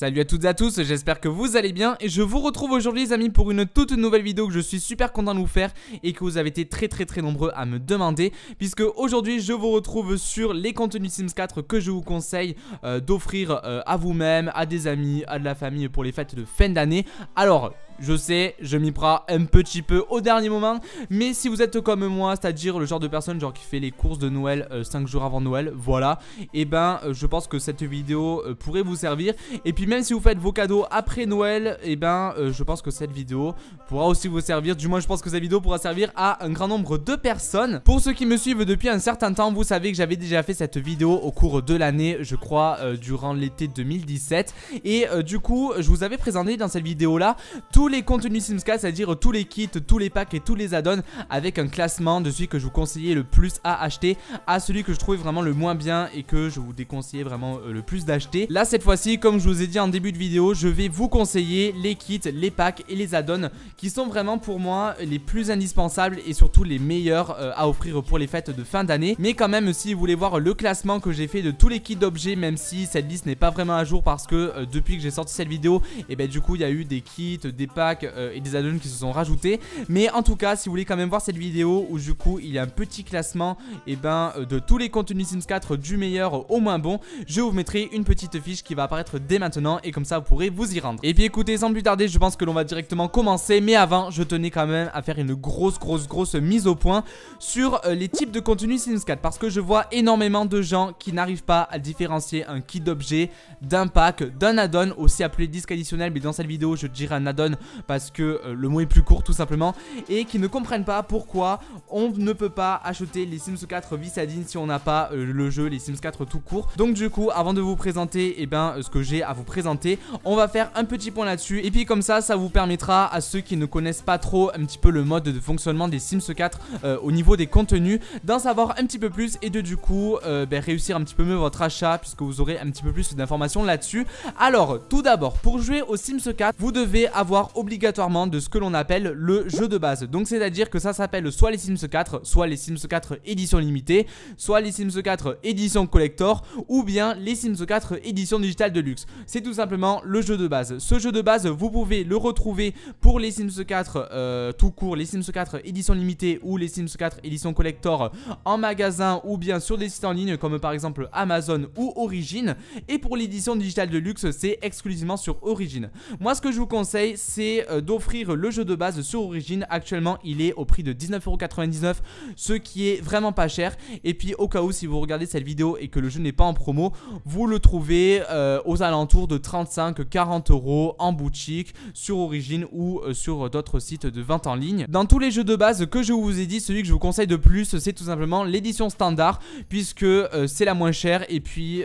Salut à toutes et à tous, j'espère que vous allez bien et je vous retrouve aujourd'hui les amis pour une toute nouvelle vidéo que je suis super content de vous faire et que vous avez été très très très nombreux à me demander puisque aujourd'hui je vous retrouve sur les contenus Sims 4 que je vous conseille euh, d'offrir euh, à vous-même, à des amis, à de la famille pour les fêtes de fin d'année. Alors je sais, je m'y prends un petit peu au dernier moment. Mais si vous êtes comme moi, c'est-à-dire le genre de personne genre qui fait les courses de Noël 5 euh, jours avant Noël, voilà, et eh ben euh, je pense que cette vidéo euh, pourrait vous servir. Et puis même si vous faites vos cadeaux après Noël, et eh ben je pense que cette vidéo pourra aussi vous servir. Du moins je pense que cette vidéo pourra servir à un grand nombre de personnes. Pour ceux qui me suivent depuis un certain temps, vous savez que j'avais déjà fait cette vidéo au cours de l'année, je crois, durant l'été 2017. Et du coup, je vous avais présenté dans cette vidéo là tous les contenus Simscast, c'est-à-dire tous les kits, tous les packs et tous les add-ons avec un classement de celui que je vous conseillais le plus à acheter à celui que je trouvais vraiment le moins bien et que je vous déconseillais vraiment euh, le plus d'acheter. Là cette fois-ci, comme je vous ai dit en début de vidéo, je vais vous conseiller les kits, les packs et les add-ons qui sont vraiment pour moi les plus indispensables et surtout les meilleurs euh, à offrir pour les fêtes de fin d'année. Mais quand même, si vous voulez voir le classement que j'ai fait de tous les kits d'objets, même si cette liste n'est pas vraiment à jour parce que euh, depuis que j'ai sorti cette vidéo, et eh ben du coup il y a eu des kits, des euh, et des add-ons qui se sont rajoutés. Mais en tout cas, si vous voulez quand même voir cette vidéo où du coup il y a un petit classement et eh ben, euh, de tous les contenus Sims 4 du meilleur au moins bon, je vous mettrai une petite fiche qui va apparaître dès maintenant et comme ça vous pourrez vous y rendre. Et puis écoutez, sans plus tarder, je pense que l'on va directement commencer. Mais avant, je tenais quand même à faire une grosse, grosse, grosse mise au point sur euh, les types de contenus Sims 4 parce que je vois énormément de gens qui n'arrivent pas à différencier un kit d'objet d'un pack, d'un add-on, aussi appelé disque additionnel, mais dans cette vidéo je dirais un add-on parce que euh, le mot est plus court tout simplement et qui ne comprennent pas pourquoi on ne peut pas acheter les Sims 4 Visadine si on n'a pas euh, le jeu les Sims 4 tout court. Donc du coup, avant de vous présenter et eh ben euh, ce que j'ai à vous présenter, on va faire un petit point là-dessus et puis comme ça ça vous permettra à ceux qui ne connaissent pas trop un petit peu le mode de fonctionnement des Sims 4 au niveau des contenus d'en savoir un petit peu plus et de du coup ben, réussir un petit peu mieux votre achat puisque vous aurez un petit peu plus d'informations là-dessus. Alors, tout d'abord, pour jouer aux Sims 4, vous devez avoir obligatoirement de ce que l'on appelle le jeu de base. Donc c'est-à-dire que ça s'appelle soit les Sims 4, soit les Sims 4 édition limitée, soit les Sims 4 édition collector, ou bien les Sims 4 édition digitale de luxe. C'est tout simplement le jeu de base. Ce jeu de base, vous pouvez le retrouver pour les Sims 4 euh, tout court, les Sims 4 édition limitée ou les Sims 4 édition collector en magasin ou bien sur des sites en ligne comme par exemple Amazon ou Origin. Et pour l'édition digitale de luxe, c'est exclusivement sur Origin. Moi, ce que je vous conseille, c'est euh, d'offrir le jeu de base sur Origin. Actuellement, il est au prix de 19,99€, ce qui est vraiment pas cher. Et puis, au cas où, si vous regardez cette vidéo et que le jeu n'est pas en promo, vous le trouvez euh, aux alentours de 35-40 euros en boutique sur Origin ou euh, sur d'autres sites de vente en ligne. Dans tous les jeux de base que je vous ai dit, celui que je vous conseille de plus, c'est tout simplement l'édition standard, puisque c'est la moins chère. Et puis,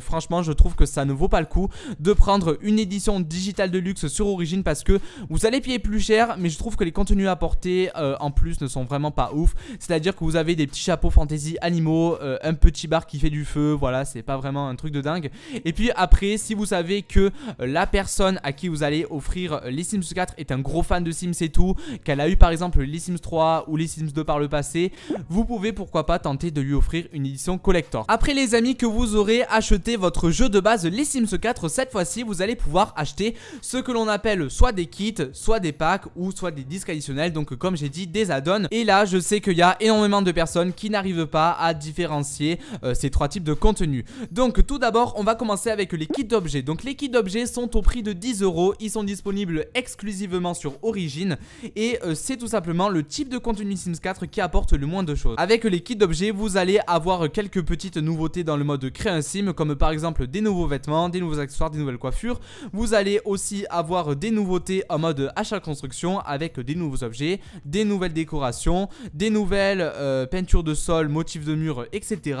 franchement, je trouve que ça ne vaut pas le coup de prendre une édition digitale de luxe sur Origin parce que vous allez payer plus cher, mais je trouve que les contenus apportés euh, en plus ne sont vraiment pas ouf. C'est-à-dire que vous avez des petits chapeaux fantasy animaux, euh, un petit bar qui fait du feu, voilà, c'est pas vraiment un truc de dingue. Et puis après, si vous savez que euh, la personne à qui vous allez offrir les Sims 4 est un gros fan de Sims et tout, qu'elle a eu par exemple les Sims 3 ou les Sims 2 par le passé, vous pouvez pourquoi pas tenter de lui offrir une édition collector. Après les amis que vous aurez acheté votre jeu de base les Sims 4, cette fois-ci vous allez pouvoir acheter ce que l'on appelle soit des kits, soit des packs ou soit des disques additionnels, donc comme j'ai dit, des add-ons. Et là, je sais qu'il y a énormément de personnes qui n'arrivent pas à différencier euh, ces trois types de contenus. Donc tout d'abord, on va commencer avec les kits d'objets. Donc les kits d'objets sont au prix de 10 euros, ils sont disponibles exclusivement sur Origin et euh, c'est tout simplement le type de contenu Sims 4 qui apporte le moins de choses. Avec les kits d'objets, vous allez avoir quelques petites nouveautés dans le mode créer un sim, comme par exemple des nouveaux vêtements, des nouveaux accessoires, des nouvelles coiffures. Vous allez aussi avoir des nouveaux en mode achat construction avec des nouveaux objets, des nouvelles décorations, des nouvelles euh, peintures de sol, motifs de mur, etc.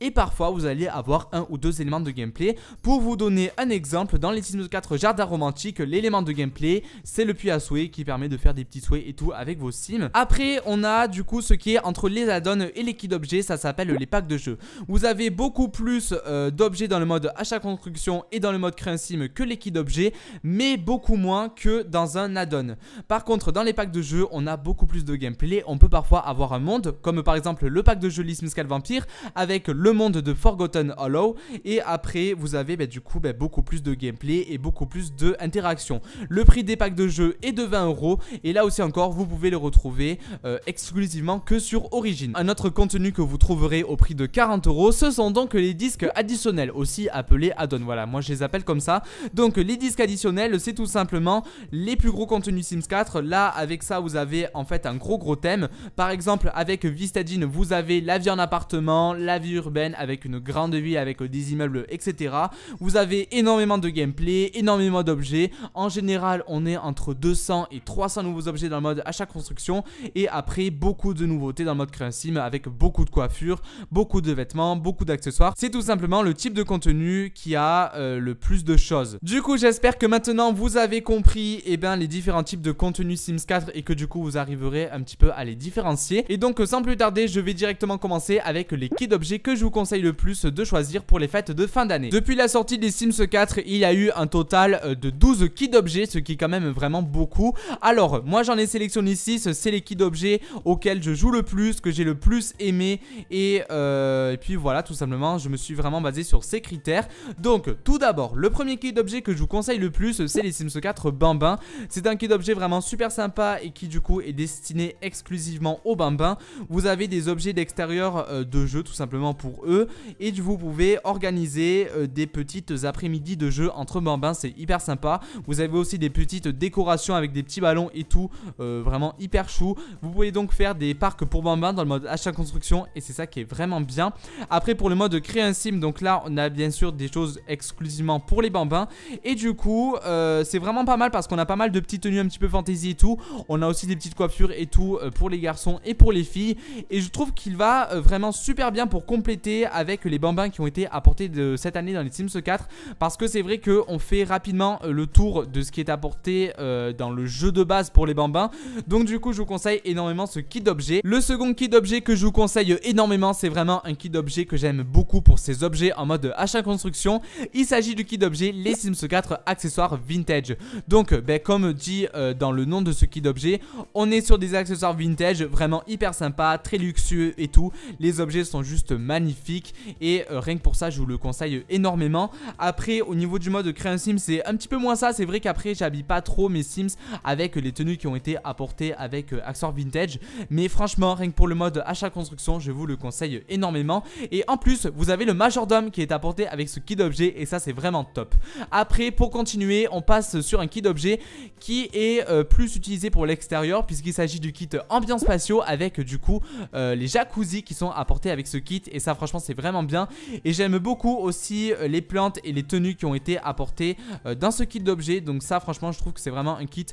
Et parfois vous allez avoir un ou deux éléments de gameplay. Pour vous donner un exemple, dans les Sims 4 Jardin Romantique, l'élément de gameplay c'est le puits à souhait qui permet de faire des petits souhaits et tout avec vos sims. Après on a du coup ce qui est entre les add-ons et les kits d'objets, ça s'appelle les packs de jeu. Vous avez beaucoup plus euh, d'objets dans le mode achat construction et dans le mode créer un sim que les kits d'objets, mais beaucoup moins que que dans un add-on. Par contre, dans les packs de jeux, on a beaucoup plus de gameplay. On peut parfois avoir un monde, comme par exemple le pack de jeu Lismuscal Vampire, avec le monde de Forgotten Hollow. Et après, vous avez bah, du coup bah, beaucoup plus de gameplay et beaucoup plus d'interactions. Le prix des packs de jeux est de 20 euros. Et là aussi encore, vous pouvez les retrouver euh, exclusivement que sur Origin. Un autre contenu que vous trouverez au prix de 40 euros, ce sont donc les disques additionnels, aussi appelés add-on. Voilà, moi je les appelle comme ça. Donc les disques additionnels, c'est tout simplement les plus gros contenus Sims 4. Là, avec ça, vous avez en fait un gros gros thème. Par exemple, avec Vistagine, vous avez la vie en appartement, la vie urbaine avec une grande vie, avec des immeubles, etc. Vous avez énormément de gameplay, énormément d'objets. En général, on est entre 200 et 300 nouveaux objets dans le mode à chaque construction. Et après, beaucoup de nouveautés dans le mode créer un sim avec beaucoup de coiffures, beaucoup de vêtements, beaucoup d'accessoires. C'est tout simplement le type de contenu qui a euh, le plus de choses. Du coup, j'espère que maintenant vous avez compris et eh ben, les différents types de contenu Sims 4 et que du coup vous arriverez un petit peu à les différencier. Et donc sans plus tarder, je vais directement commencer avec les kits d'objets que je vous conseille le plus de choisir pour les fêtes de fin d'année. Depuis la sortie des Sims 4, il y a eu un total euh, de 12 kits d'objets, ce qui est quand même vraiment beaucoup. Alors, moi j'en ai sélectionné 6, c'est les kits d'objets auxquels je joue le plus, que j'ai le plus aimé et, euh, et puis voilà, tout simplement, je me suis vraiment basé sur ces critères. Donc, tout d'abord, le premier kit d'objets que je vous conseille le plus, c'est les Sims 4 Bambin. C'est un kit d'objets vraiment super sympa et qui du coup est destiné exclusivement aux bambins. Vous avez des objets d'extérieur euh, de jeu tout simplement pour eux et vous pouvez organiser euh, des petites après-midi de jeu entre bambins, c'est hyper sympa. Vous avez aussi des petites décorations avec des petits ballons et tout, euh, vraiment hyper chou. Vous pouvez donc faire des parcs pour bambins dans le mode achat construction et c'est ça qui est vraiment bien. Après pour le mode créer un sim, donc là on a bien sûr des choses exclusivement pour les bambins et du coup c'est vraiment pas mal parce qu'on a pas mal de petites tenues un petit peu fantasy et tout. On a aussi des petites coiffures et tout euh, pour les garçons et pour les filles. Et je trouve qu'il va euh, vraiment super bien pour compléter avec les bambins qui ont été apportés de cette année dans les Sims 4. Parce que c'est vrai qu'on fait rapidement euh, le tour de ce qui est apporté dans le jeu de base pour les bambins. Donc du coup je vous conseille énormément ce kit d'objets. Le second kit d'objets que je vous conseille énormément c'est vraiment un kit d'objets que j'aime beaucoup pour ces objets en mode achat construction. Il s'agit du kit d'objets les Sims 4 accessoires vintage. Donc donc euh, ben, comme dit euh, dans le nom de ce kit d'objets, on est sur des accessoires vintage vraiment hyper sympa, très luxueux et tout. Les objets sont juste magnifiques et euh, rien que pour ça je vous le conseille énormément. Après au niveau du mode créer un sim c'est un petit peu moins ça, c'est vrai qu'après j'habille pas trop mes sims avec les tenues qui ont été apportées avec accessoires vintage. Mais franchement rien que pour le mode achat construction je vous le conseille énormément. Et en plus vous avez le majordome qui est apporté avec ce kit d'objet et ça c'est vraiment top. Après pour continuer on passe sur un kit d'objets qui est euh, plus utilisé pour l'extérieur puisqu'il s'agit du kit ambiance spatio avec euh, du coup euh, les jacuzzi qui sont apportés avec ce kit et ça franchement c'est vraiment bien et j'aime beaucoup aussi les plantes et les tenues qui ont été apportées dans ce kit d'objets donc ça franchement je trouve que c'est vraiment un kit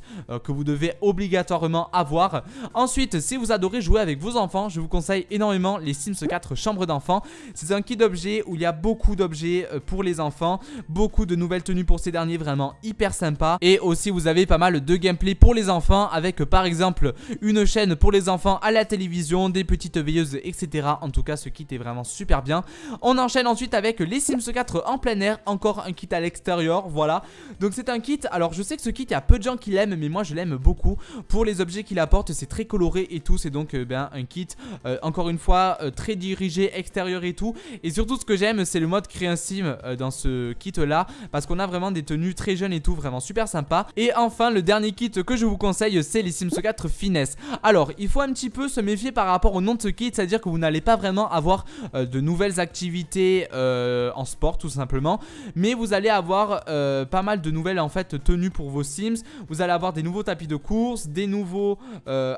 que vous devez obligatoirement avoir ensuite si vous adorez jouer avec vos enfants je vous conseille énormément les Sims 4 chambres d'enfants c'est un kit d'objets où il y a beaucoup d'objets pour les enfants beaucoup de nouvelles tenues pour ces derniers vraiment hyper sympa et aussi vous avez pas mal de gameplay pour les enfants avec par exemple une chaîne pour les enfants à la télévision, des petites veilleuses etc. En tout cas ce kit est vraiment super bien. On enchaîne ensuite avec les Sims 4 en plein air, encore un kit à l'extérieur, voilà. Donc c'est un kit, alors je sais que ce kit il y a peu de gens qui l'aiment mais moi je l'aime beaucoup pour les objets qu'il apporte, c'est très coloré et tout, c'est donc euh, ben, un kit euh, encore une fois euh, très dirigé extérieur et tout. Et surtout ce que j'aime c'est le mode créer un sim dans ce kit là parce qu'on a vraiment des tenues très jeunes et tout, vraiment super sympa. Et enfin, le dernier kit que je vous conseille, c'est les Sims 4 Finesse. Alors, il faut un petit peu se méfier par rapport au nom de ce kit, c'est-à-dire que vous n'allez pas vraiment avoir euh, de nouvelles activités euh, en sport, tout simplement, mais vous allez avoir euh, pas mal de nouvelles en fait tenues pour vos Sims. Vous allez avoir des nouveaux tapis de course, des nouveaux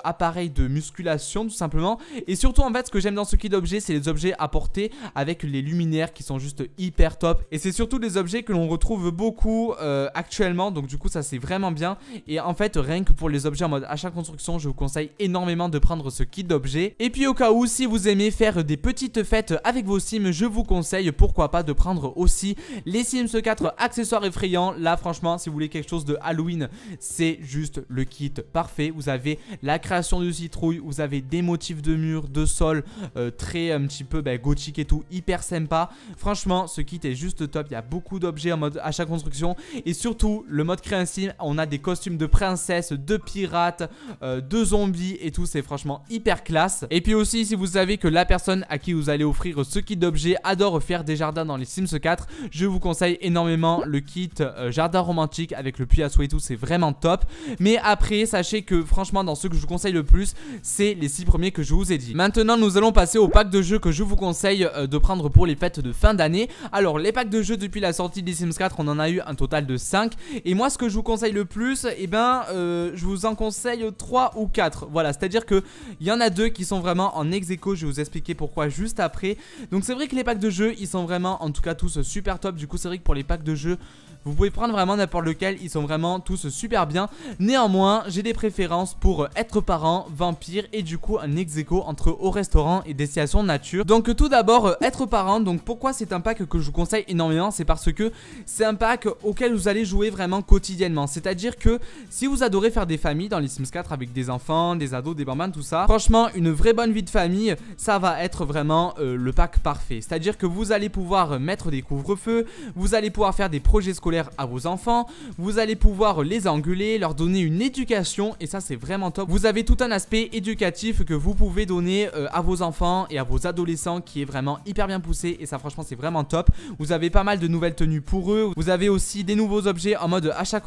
appareils de musculation, tout simplement. Et surtout, en fait, ce que j'aime dans ce kit d'objets, c'est les objets à apportés avec les luminaires qui sont juste hyper top. Et c'est surtout des objets que l'on retrouve beaucoup actuellement, donc du coup, ça c'est vraiment bien. Et en fait, rien que pour les objets en mode achat construction, je vous conseille énormément de prendre ce kit d'objets. Et puis au cas où, si vous aimez faire des petites fêtes avec vos sims, je vous conseille pourquoi pas de prendre aussi les Sims 4 accessoires effrayants. Là, franchement, si vous voulez quelque chose de Halloween, c'est juste le kit parfait. Vous avez la création de citrouille, vous avez des motifs de mur, de sol, euh, très un petit peu bah, gothique et tout, hyper sympa. Franchement, ce kit est juste top. Il y a beaucoup d'objets en mode achat construction et surtout le mode créer on a des costumes de princesse, de pirates, euh, de zombies et tout. C'est franchement hyper classe. Et puis aussi, si vous savez que la personne à qui vous allez offrir ce kit d'objet adore faire des jardins dans les Sims 4, je vous conseille énormément le kit euh, jardin romantique avec le puits à souhait et tout. C'est vraiment top. Mais après, sachez que franchement, dans ceux que je vous conseille le plus, c'est les 6 premiers que je vous ai dit. Maintenant, nous allons passer au pack de jeux que je vous conseille euh, de prendre pour les fêtes de fin d'année. Alors, les packs de jeux depuis la sortie des Sims 4, on en a eu un total de 5. Et moi, ce que je vous conseille le plus, et eh ben euh, je vous en conseille 3 ou 4. Voilà, c'est-à-dire que il y en a deux qui sont vraiment en ex je vais vous expliquer pourquoi juste après. Donc c'est vrai que les packs de jeux, ils sont vraiment en tout cas tous super top. Du coup, c'est vrai que pour les packs de jeux, vous pouvez prendre vraiment n'importe lequel, ils sont vraiment tous super bien. Néanmoins, j'ai des préférences pour être parent, vampire et du coup un ex entre au restaurant et destination nature. Donc tout d'abord, euh, être parent, donc pourquoi c'est un pack que je vous conseille énormément, c'est parce que c'est un pack auquel vous allez jouer vraiment quotidien c'est-à-dire que si vous adorez faire des familles dans les Sims 4 avec des enfants, des ados, des bambins, tout ça, franchement, une vraie bonne vie de famille, ça va être vraiment euh, le pack parfait. C'est-à-dire que vous allez pouvoir mettre des couvre-feux, vous allez pouvoir faire des projets scolaires à vos enfants, vous allez pouvoir les engueuler, leur donner une éducation, et ça c'est vraiment top. Vous avez tout un aspect éducatif que vous pouvez donner euh, à vos enfants et à vos adolescents qui est vraiment hyper bien poussé, et ça franchement c'est vraiment top. Vous avez pas mal de nouvelles tenues pour eux, vous avez aussi des nouveaux objets en mode achat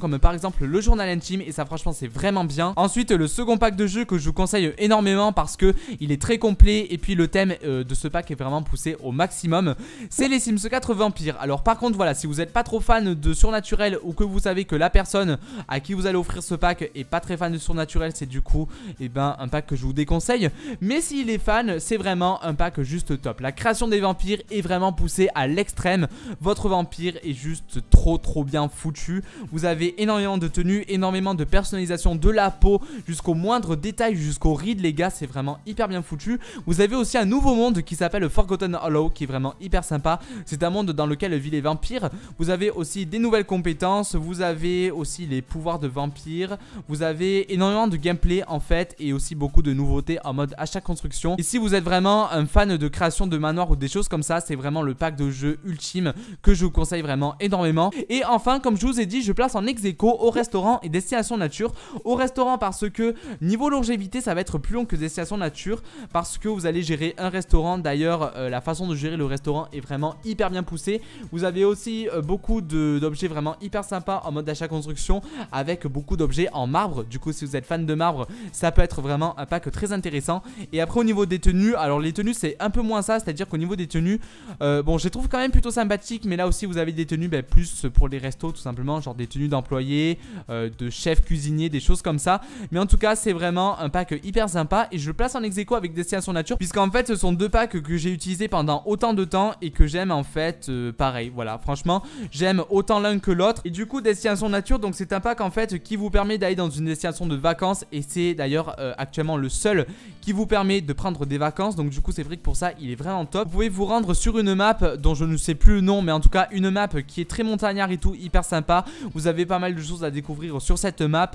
comme par exemple le journal intime et ça franchement c'est vraiment bien. Ensuite le second pack de jeu que je vous conseille énormément parce que il est très complet et puis le thème euh, de ce pack est vraiment poussé au maximum. C'est les Sims 4 Vampires. Alors par contre voilà si vous n'êtes pas trop fan de surnaturel ou que vous savez que la personne à qui vous allez offrir ce pack est pas très fan de surnaturel c'est du coup et eh ben, un pack que je vous déconseille. Mais s'il est fan c'est vraiment un pack juste top. La création des vampires est vraiment poussée à l'extrême. Votre vampire est juste trop trop bien foutu. Vous avez énormément de tenues, énormément de personnalisation de la peau, jusqu'au moindre détail, jusqu'au rides les gars, c'est vraiment hyper bien foutu. Vous avez aussi un nouveau monde qui s'appelle le Forgotten Hollow, qui est vraiment hyper sympa. C'est un monde dans lequel vivent les vampires. Vous avez aussi des nouvelles compétences, vous avez aussi les pouvoirs de vampires, vous avez énormément de gameplay en fait, et aussi beaucoup de nouveautés en mode achat construction. Et si vous êtes vraiment un fan de création de manoirs ou des choses comme ça, c'est vraiment le pack de jeux ultime que je vous conseille vraiment énormément. Et enfin, comme je vous ai dit, je place en ex -aequo au restaurant et destination nature. Au restaurant parce que niveau longévité, ça va être plus long que destination nature parce que vous allez gérer un restaurant. D'ailleurs, euh, la façon de gérer le restaurant est vraiment hyper bien poussée. Vous avez aussi euh, beaucoup d'objets vraiment hyper sympa en mode d'achat construction avec beaucoup d'objets en marbre. Du coup, si vous êtes fan de marbre, ça peut être vraiment un pack très intéressant. Et après, au niveau des tenues, alors les tenues, c'est un peu moins ça, c'est-à-dire qu'au niveau des tenues, euh, bon, je trouve quand même plutôt sympathique mais là aussi, vous avez des tenues ben, plus pour les restos tout simplement, genre des tenues d'employés, euh, de chefs cuisiniers des choses comme ça. Mais en tout cas, c'est vraiment un pack hyper sympa et je le place en ex avec Destination Nature puisqu'en fait, ce sont deux packs que j'ai utilisé pendant autant de temps et que j'aime en fait euh, pareil. Voilà, franchement, j'aime autant l'un que l'autre. Et du coup, Destination Nature, donc c'est un pack en fait qui vous permet d'aller dans une destination de vacances et c'est d'ailleurs euh, actuellement le seul qui vous permet de prendre des vacances. Donc du coup, c'est vrai que pour ça, il est vraiment top. Vous pouvez vous rendre sur une map dont je ne sais plus le nom, mais en tout cas une map qui est très montagnard et tout, hyper sympa. Vous vous avez pas mal de choses à découvrir sur cette map.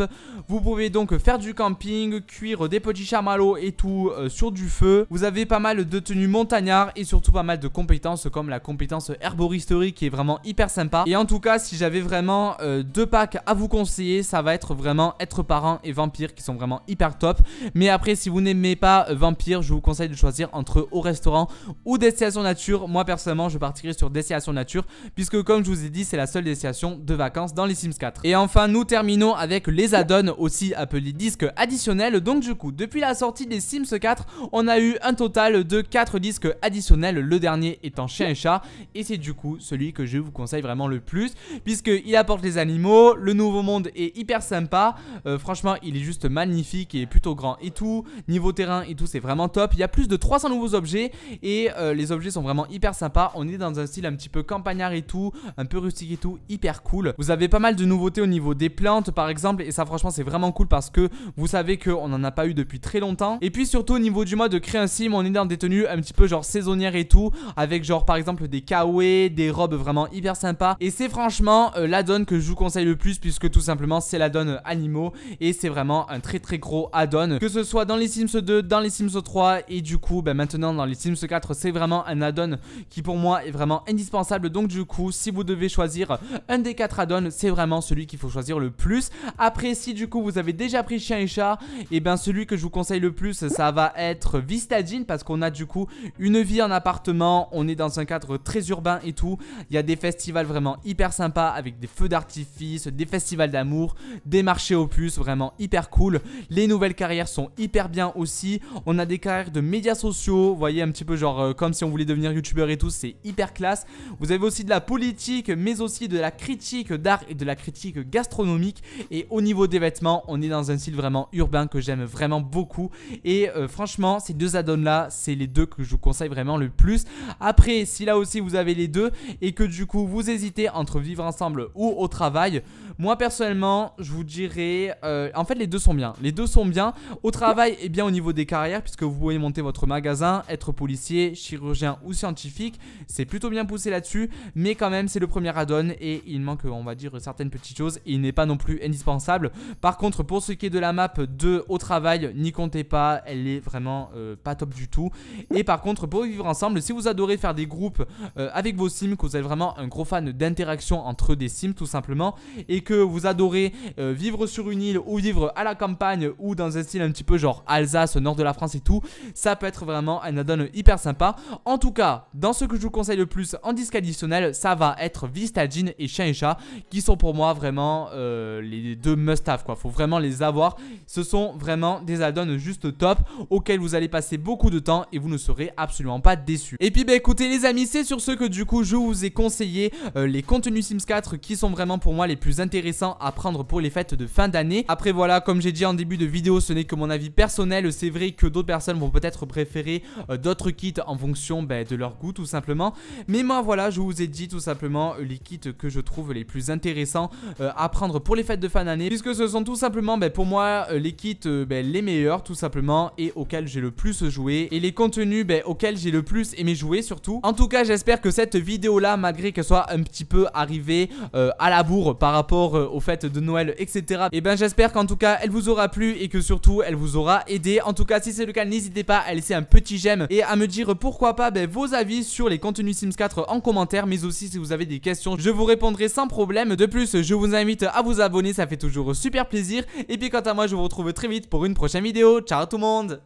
Vous pouvez donc faire du camping, cuire des petits chamallows et tout euh, sur du feu. Vous avez pas mal de tenues montagnards et surtout pas mal de compétences comme la compétence herboristerie qui est vraiment hyper sympa. Et en tout cas, si j'avais vraiment euh, deux packs à vous conseiller, ça va être vraiment être parent et vampire qui sont vraiment hyper top. Mais après, si vous n'aimez pas euh, vampire, je vous conseille de choisir entre au restaurant ou destination nature. Moi personnellement, je partirai sur destination nature puisque comme je vous ai dit, c'est la seule destination de vacances dans les Sims 4. Et enfin, nous terminons avec les add-ons, aussi appelés disques additionnels. Donc du coup, depuis la sortie des Sims 4, on a eu un total de 4 disques additionnels, le dernier étant Chien et Chat, et c'est du coup celui que je vous conseille vraiment le plus, puisqu'il apporte les animaux, le nouveau monde est hyper sympa, euh, franchement il est juste magnifique et plutôt grand et tout, niveau terrain et tout c'est vraiment top, il y a plus de 300 nouveaux objets, et euh, les objets sont vraiment hyper sympas, on est dans un style un petit peu campagnard et tout, un peu rustique et tout, hyper cool, vous avez pas mal de nouveautés au niveau des plantes par exemple et ça franchement c'est vraiment cool parce que vous savez qu'on n'en a pas eu depuis très longtemps. Et puis surtout au niveau du mode créer un sim, on est dans des tenues un petit peu genre saisonnières et tout avec genre par exemple des kawaii, des robes vraiment hyper sympas et c'est franchement euh, l'addon que je vous conseille le plus puisque tout simplement c'est la animaux et c'est vraiment un très très gros add-on que ce soit dans les Sims 2, dans les Sims 3 et du coup ben maintenant dans les Sims 4 c'est vraiment un add-on qui pour moi est vraiment indispensable donc du coup si vous devez choisir un des quatre add-ons c'est vraiment celui qu'il faut choisir le plus. Après, si du coup vous avez déjà pris chien et chat, et eh bien celui que je vous conseille le plus, ça va être Vistadine parce qu'on a du coup une vie en appartement, on est dans un cadre très urbain et tout. Il y a des festivals vraiment hyper sympas avec des feux d'artifice, des festivals d'amour, des marchés opus vraiment hyper cool. Les nouvelles carrières sont hyper bien aussi. On a des carrières de médias sociaux, voyez un petit peu genre euh, comme si on voulait devenir youtubeur et tout, c'est hyper classe. Vous avez aussi de la politique mais aussi de la critique d'art et de la critique gastronomique. Et au niveau des vêtements, on est dans un style vraiment urbain que j'aime vraiment beaucoup. Et euh, franchement, ces deux add-ons là, c'est les deux que je vous conseille vraiment le plus. Après, si là aussi vous avez les deux et que du coup vous hésitez entre vivre ensemble ou au travail, moi personnellement, je vous dirais, euh, en fait les deux sont bien. Les deux sont bien. Au travail, et bien au niveau des carrières, puisque vous pouvez monter votre magasin, être policier, chirurgien ou scientifique, c'est plutôt bien poussé là-dessus. Mais quand même, c'est le premier add-on et il manque, on va dire, ça certaines petites choses il n'est pas non plus indispensable. Par contre, pour ce qui est de la map 2 au travail, n'y comptez pas, elle est vraiment euh, pas top du tout. Et par contre, pour vivre ensemble, si vous adorez faire des groupes euh, avec vos sims, que vous avez vraiment un gros fan d'interaction entre des sims tout simplement, et que vous adorez euh, vivre sur une île ou vivre à la campagne ou dans un style un petit peu genre Alsace, nord de la France et tout, ça peut être vraiment un add-on hyper sympa. En tout cas, dans ce que je vous conseille le plus en disque additionnel, ça va être Vista Jean et Chien et Chat qui sont pour moi vraiment euh, les deux must-have quoi. Faut vraiment les avoir. Ce sont vraiment des add-ons juste top auxquels vous allez passer beaucoup de temps et vous ne serez absolument pas déçus. Et puis bah écoutez les amis, c'est sur ce que du coup je vous ai conseillé euh, les contenus Sims 4 qui sont vraiment pour moi les plus intéressants à prendre pour les fêtes de fin d'année. Après voilà, comme j'ai dit en début de vidéo, ce n'est que mon avis personnel. C'est vrai que d'autres personnes vont peut-être préférer euh, d'autres kits en fonction bah, de leur goût tout simplement. Mais moi voilà, je vous ai dit tout simplement les kits que je trouve les plus intéressants à euh, prendre pour les fêtes de fin d'année puisque ce sont tout simplement ben, pour moi euh, les kits euh, ben, les meilleurs tout simplement et auxquels j'ai le plus joué et les contenus ben, auxquels j'ai le plus aimé jouer surtout. En tout cas j'espère que cette vidéo là malgré qu'elle soit un petit peu arrivée à la bourre par rapport aux fêtes de Noël etc. Et eh ben j'espère qu'en tout cas elle vous aura plu et que surtout elle vous aura aidé. En tout cas si c'est le cas n'hésitez pas à laisser un petit j'aime et à me dire pourquoi pas vos avis sur les contenus Sims 4 en commentaire mais aussi si vous avez des questions je vous répondrai sans problème. De plus je vous invite à vous abonner, ça fait toujours super plaisir. Et puis quant à moi, je vous retrouve très vite pour une prochaine vidéo. Ciao tout le monde